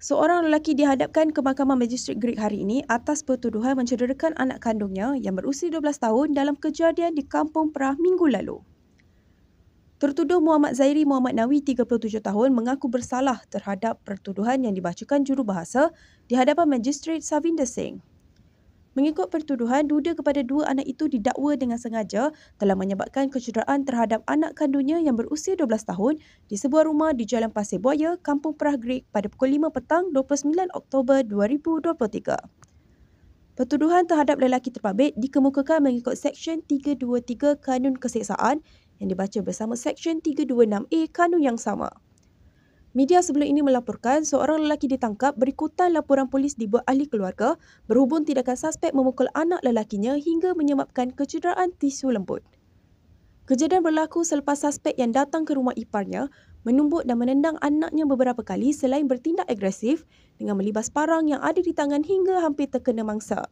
Seorang lelaki dihadapkan ke Mahkamah Magistrate Greek hari ini atas pertuduhan mencederakan anak kandungnya yang berusia 12 tahun dalam kejadian di Kampung Perah minggu lalu. Tertuduh Muhammad Zairi Muhammad Nawi 37 tahun mengaku bersalah terhadap pertuduhan yang dibacakan jurubahasa di hadapan Magistrate Savinder Singh. Mengikut pertuduhan, duda kepada dua anak itu didakwa dengan sengaja telah menyebabkan kecederaan terhadap anak kandungnya yang berusia 12 tahun di sebuah rumah di Jalan Pasir Buaya, Kampung Perah Greek pada pukul 5 petang 29 Oktober 2023. Pertuduhan terhadap lelaki terpabit dikemukakan mengikut Seksyen 323 Kanun Keseksaan yang dibaca bersama Seksyen 326A Kanun yang sama. Media sebelum ini melaporkan seorang lelaki ditangkap berikutan laporan polis dibuat ahli keluarga berhubung tindakan suspek memukul anak lelakinya hingga menyebabkan kecederaan tisu lembut. Kejadian berlaku selepas suspek yang datang ke rumah iparnya menumbuk dan menendang anaknya beberapa kali selain bertindak agresif dengan melibas parang yang ada di tangan hingga hampir terkena mangsa.